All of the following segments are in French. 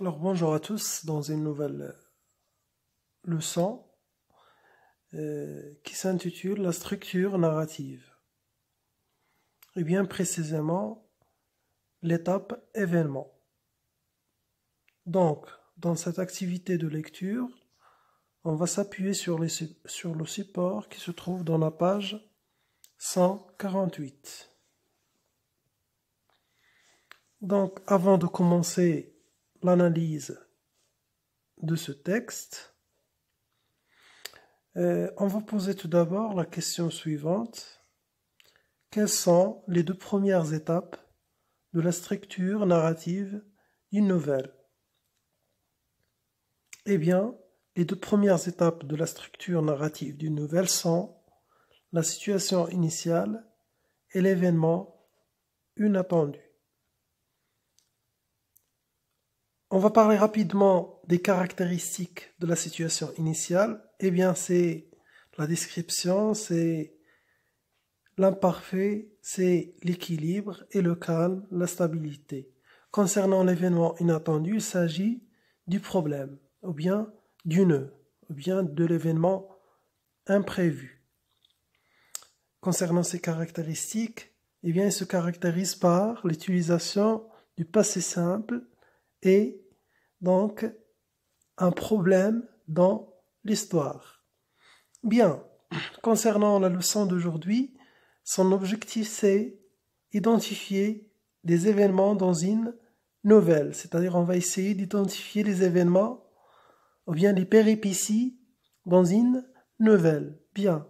Alors bonjour à tous dans une nouvelle euh, leçon euh, qui s'intitule La structure narrative. Et bien précisément l'étape événement. Donc, dans cette activité de lecture, on va s'appuyer sur, sur le support qui se trouve dans la page 148. Donc, avant de commencer l'analyse de ce texte, euh, on va poser tout d'abord la question suivante. Quelles sont les deux premières étapes de la structure narrative d'une nouvelle Eh bien, les deux premières étapes de la structure narrative d'une nouvelle sont la situation initiale et l'événement inattendu. On va parler rapidement des caractéristiques de la situation initiale. Eh bien, c'est la description, c'est l'imparfait, c'est l'équilibre et le calme, la stabilité. Concernant l'événement inattendu, il s'agit du problème, ou bien du nœud, ou bien de l'événement imprévu. Concernant ces caractéristiques, eh bien, il se caractérise par l'utilisation du passé simple et donc un problème dans l'histoire. Bien, concernant la leçon d'aujourd'hui, son objectif c'est identifier des événements dans une nouvelle, c'est-à-dire on va essayer d'identifier les événements ou bien les péripéties dans une nouvelle. Bien.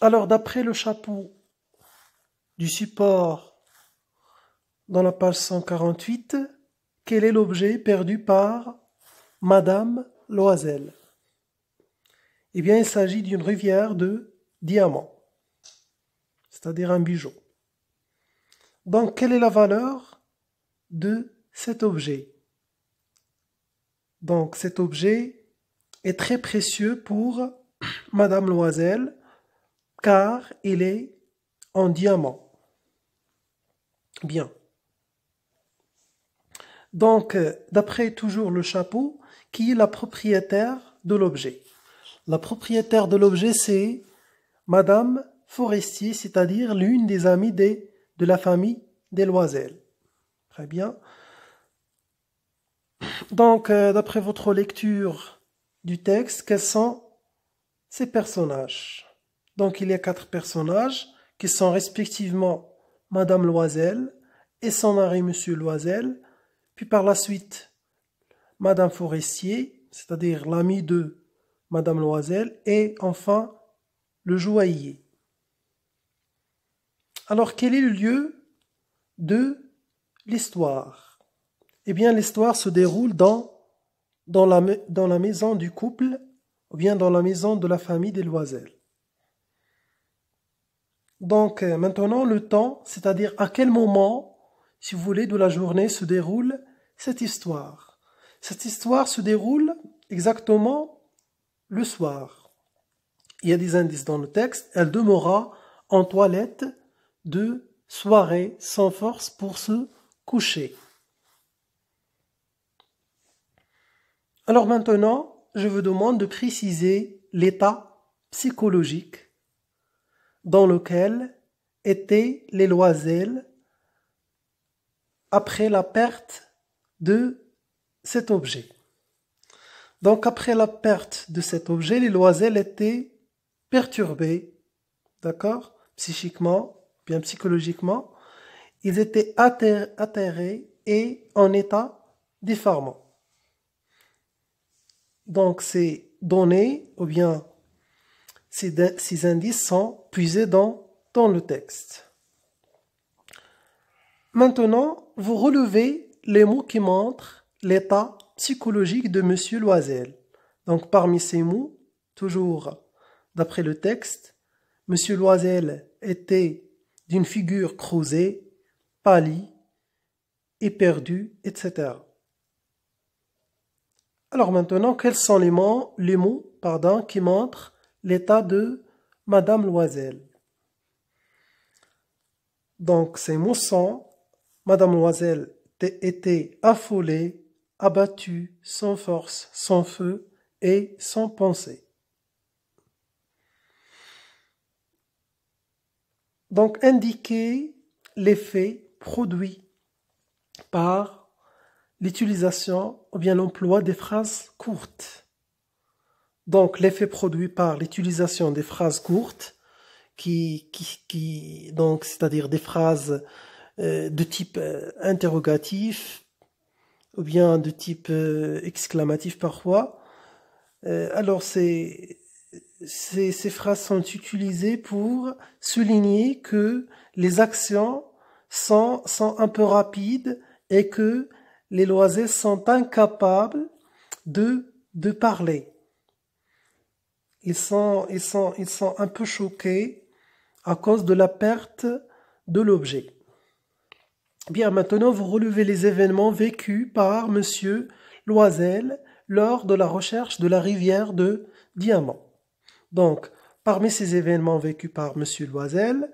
Alors d'après le chapeau du support dans la page 148, quel est l'objet perdu par Madame Loisel Eh bien, il s'agit d'une rivière de diamants, c'est-à-dire un bijou. Donc, quelle est la valeur de cet objet Donc, cet objet est très précieux pour Madame Loisel car il est en diamant. Bien. Donc, euh, d'après toujours le chapeau, qui est la propriétaire de l'objet La propriétaire de l'objet, c'est Madame Forestier, c'est-à-dire l'une des amies de la famille des Loisel. Très bien. Donc, euh, d'après votre lecture du texte, quels sont ces personnages Donc, il y a quatre personnages qui sont respectivement Madame Loisel et son mari Monsieur Loisel puis par la suite, Madame Forestier, c'est-à-dire l'ami de Madame Loisel, et enfin le joaillier. Alors quel est le lieu de l'histoire Eh bien l'histoire se déroule dans, dans, la, dans la maison du couple, ou bien dans la maison de la famille des Loisel. Donc euh, maintenant le temps, c'est-à-dire à quel moment si vous voulez, de la journée se déroule cette histoire. Cette histoire se déroule exactement le soir. Il y a des indices dans le texte. Elle demeura en toilette de soirée sans force pour se coucher. Alors maintenant, je vous demande de préciser l'état psychologique dans lequel étaient les loiselles après la perte de cet objet. Donc après la perte de cet objet, les loisels étaient perturbés, d'accord Psychiquement, bien psychologiquement. Ils étaient atterrés et en état déformant. Donc ces données, ou bien ces, indices sont puisés dans le texte. Maintenant, vous relevez les mots qui montrent l'état psychologique de M. Loisel. Donc parmi ces mots, toujours d'après le texte, M. Loisel était d'une figure creusée, pâlie, éperdue, etc. Alors maintenant, quels sont les mots, les mots pardon, qui montrent l'état de Madame Loisel Donc ces mots sont mademoiselle était affolée, abattue, sans force, sans feu et sans pensée. Donc indiquer l'effet produit par l'utilisation ou bien l'emploi des phrases courtes. Donc l'effet produit par l'utilisation des phrases courtes, qui, qui, qui donc c'est-à-dire des phrases euh, de type euh, interrogatif ou bien de type euh, exclamatif parfois. alors ces, ces, phrases sont utilisées pour souligner que les actions sont, sont un peu rapides et que les loisirs sont incapables de, de parler. Ils sont, ils, sont, ils sont un peu choqués à cause de la perte de l'objet. Bien, maintenant, vous relevez les événements vécus par M. Loisel lors de la recherche de la rivière de Diamant. Donc, parmi ces événements vécus par M. Loisel,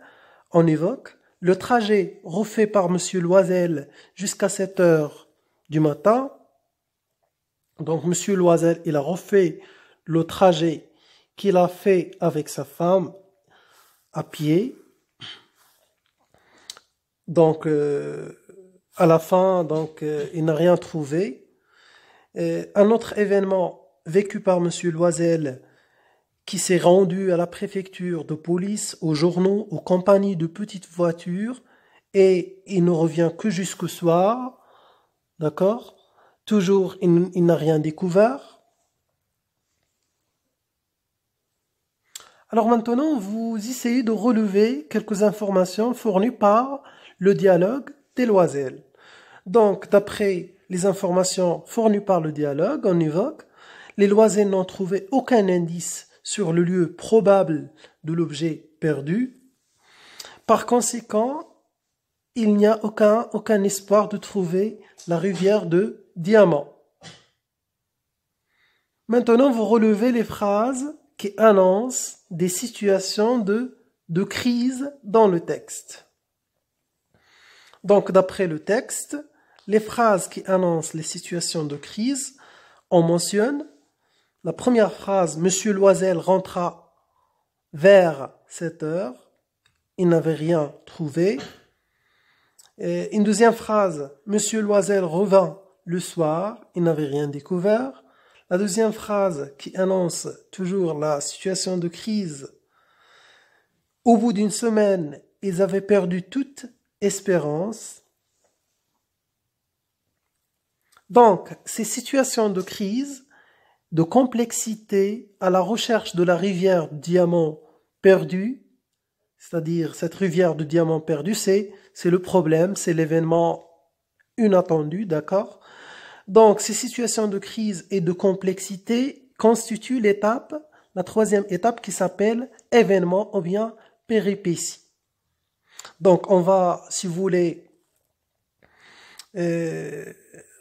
on évoque le trajet refait par M. Loisel jusqu'à 7 heures du matin. Donc, M. Loisel, il a refait le trajet qu'il a fait avec sa femme à pied donc, euh, à la fin, donc, euh, il n'a rien trouvé. un autre événement vécu par M. Loisel, qui s'est rendu à la préfecture de police, aux journaux, aux compagnies de petites voitures, et il ne revient que jusqu'au soir, d'accord Toujours, il n'a rien découvert. Alors maintenant, vous essayez de relever quelques informations fournies par le dialogue des loiselles. Donc, d'après les informations fournies par le dialogue, on évoque, les loiselles n'ont trouvé aucun indice sur le lieu probable de l'objet perdu. Par conséquent, il n'y a aucun, aucun espoir de trouver la rivière de diamants. Maintenant, vous relevez les phrases qui annonce des situations de, de crise dans le texte. Donc, d'après le texte, les phrases qui annoncent les situations de crise, on mentionne la première phrase, Monsieur Loisel rentra vers 7 heure, il n'avait rien trouvé. une deuxième phrase, Monsieur Loisel revint le soir, il n'avait rien découvert. La deuxième phrase qui annonce toujours la situation de crise. Au bout d'une semaine, ils avaient perdu toute espérance. Donc, ces situations de crise, de complexité à la recherche de la rivière diamant perdue, c'est-à-dire cette rivière de diamant perdue, c'est, c'est le problème, c'est l'événement inattendu, d'accord donc, ces situations de crise et de complexité constituent l'étape, la troisième étape qui s'appelle événement ou bien péripétie. Donc, on va, si vous voulez, euh,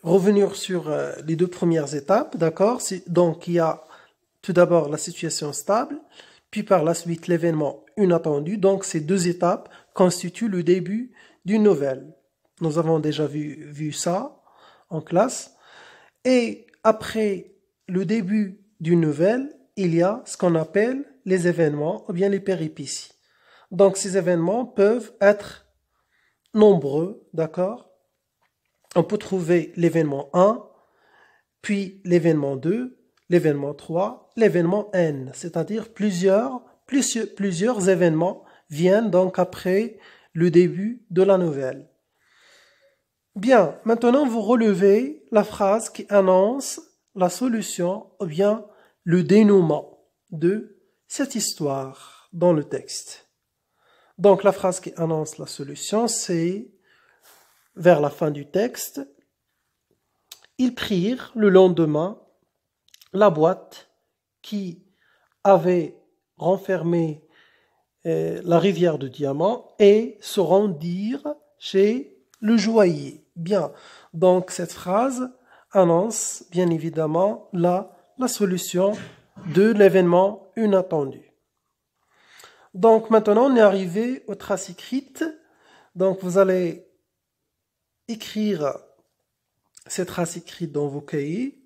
revenir sur euh, les deux premières étapes, d'accord Donc, il y a tout d'abord la situation stable, puis par la suite l'événement inattendu. Donc, ces deux étapes constituent le début d'une nouvelle. Nous avons déjà vu, vu ça en classe. Et après le début d'une nouvelle, il y a ce qu'on appelle les événements ou bien les péripéties. Donc ces événements peuvent être nombreux, d'accord On peut trouver l'événement 1, puis l'événement 2, l'événement 3, l'événement N, c'est-à-dire plusieurs, plusieurs événements viennent donc après le début de la nouvelle. Bien, maintenant vous relevez la phrase qui annonce la solution ou bien le dénouement de cette histoire dans le texte. Donc la phrase qui annonce la solution, c'est vers la fin du texte, ils prirent le lendemain la boîte qui avait renfermé euh, la rivière de diamants et se rendirent chez le joaillier. Bien, donc cette phrase annonce bien évidemment la, la solution de l'événement inattendu. Donc maintenant, on est arrivé aux traces écrites. Donc vous allez écrire ces traces écrites dans vos cahiers.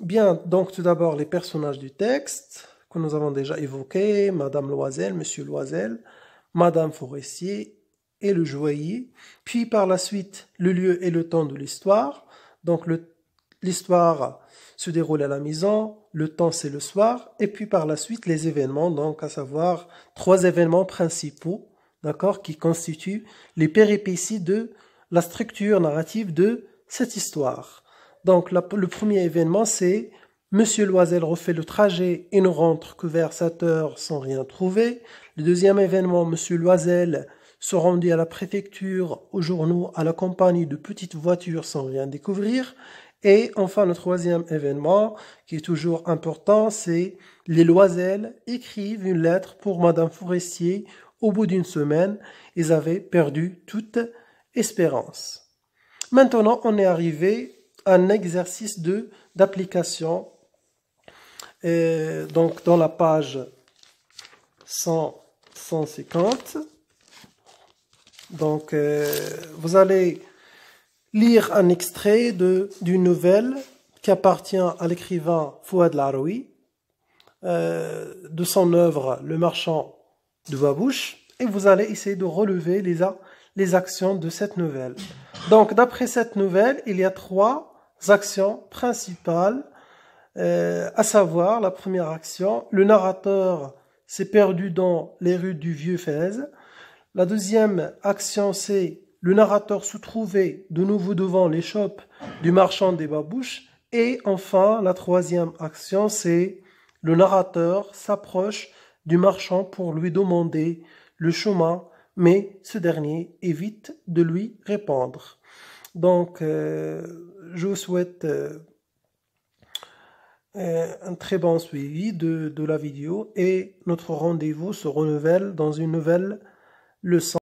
Bien, donc tout d'abord les personnages du texte que nous avons déjà évoqués, Madame Loisel, Monsieur Loisel, Madame Forestier et le joaillier, puis par la suite le lieu et le temps de l'histoire. Donc l'histoire se déroule à la maison, le temps c'est le soir, et puis par la suite les événements, donc à savoir trois événements principaux, d'accord, qui constituent les péripéties de la structure narrative de cette histoire. Donc le premier événement c'est Monsieur Loisel refait le trajet et ne rentre que vers 7 heures sans rien trouver. Le deuxième événement, Monsieur Loisel se rendaient à la préfecture, aux journaux, à la compagnie de petites voitures sans rien découvrir. Et enfin, le troisième événement, qui est toujours important, c'est les loiselles écrivent une lettre pour Madame Forestier. Au bout d'une semaine, ils avaient perdu toute espérance. Maintenant, on est arrivé à un exercice de d'application. Donc, dans la page 150, donc, euh, vous allez lire un extrait d'une nouvelle qui appartient à l'écrivain Fouad Laroui, euh, de son œuvre Le marchand de Babouche, et vous allez essayer de relever les, les actions de cette nouvelle. Donc, d'après cette nouvelle, il y a trois actions principales, euh, à savoir, la première action, le narrateur s'est perdu dans les rues du vieux Fès, la deuxième action, c'est le narrateur se trouver de nouveau devant l'échoppe du marchand des babouches. Et enfin, la troisième action, c'est le narrateur s'approche du marchand pour lui demander le chemin, mais ce dernier évite de lui répondre. Donc, euh, je vous souhaite euh, euh, un très bon suivi de, de la vidéo et notre rendez-vous se renouvelle dans une nouvelle le sang